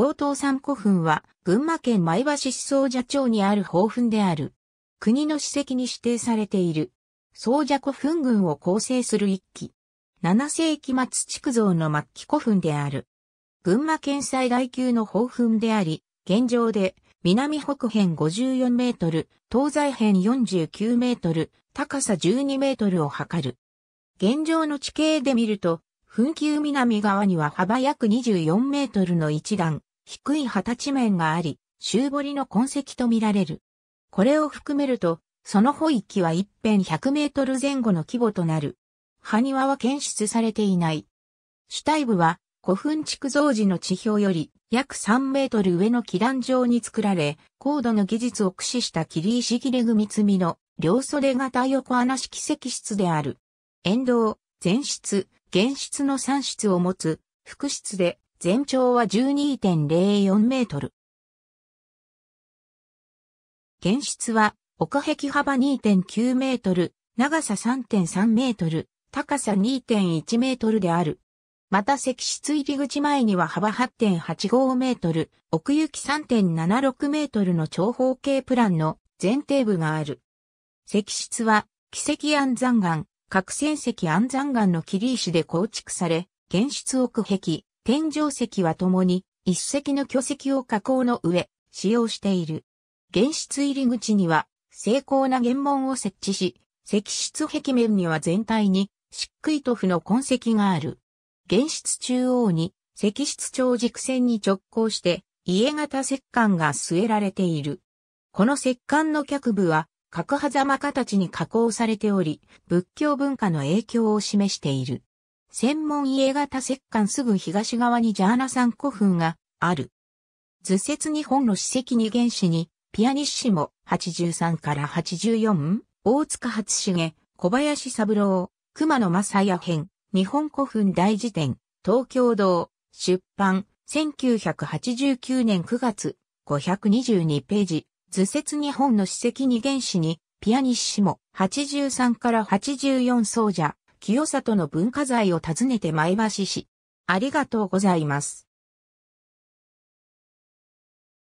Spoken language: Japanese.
宝刀山古墳は、群馬県前橋市総社町にある宝墳である。国の史跡に指定されている。総社古墳群を構成する一基。7世紀末築造の末期古墳である。群馬県最大級の宝墳であり、現状で南北辺54メートル、東西辺49メートル、高さ12メートルを測る。現状の地形で見ると、墳丘南側には幅約24メートルの一段、低い十地面があり、周堀の痕跡とみられる。これを含めると、その保域は一辺100メートル前後の規模となる。埴輪は検出されていない。主体部は古墳築造時の地表より約3メートル上の基壇上に作られ、高度の技術を駆使した切石切れ組積みの両袖型横穴式石室である。沿道、前室、現室の3室を持つ、副室で全長は12.04メートル。原室は、奥壁幅2.9メートル、長さ3.3メートル、高さ2.1メートルである。また石室入り口前には幅8.85メートル、奥行き3.76メートルの長方形プランの前提部がある。石室は、奇跡安山岩、核戦石安山岩の切り石で構築され、原室奥壁、天井石はともに一石の巨石を加工の上、使用している。原室入り口には精巧な原門を設置し、石室壁面には全体に漆喰塗布の痕跡がある。原室中央に石室長軸線に直行して家型石棺が据えられている。この石棺の脚部は角狭間形に加工されており、仏教文化の影響を示している。専門家型石棺すぐ東側にジャーナさん古墳がある。図説日本の史跡二原始に、ピアニッシモ83から84、大塚初重、小林三郎、熊野正也編、日本古墳大辞典、東京堂、出版、1989年9月、522ページ、図説日本の史跡二原始に、ピアニッシモ83から84奏者、清里の文化財を訪ねて前橋市。ありがとうございます。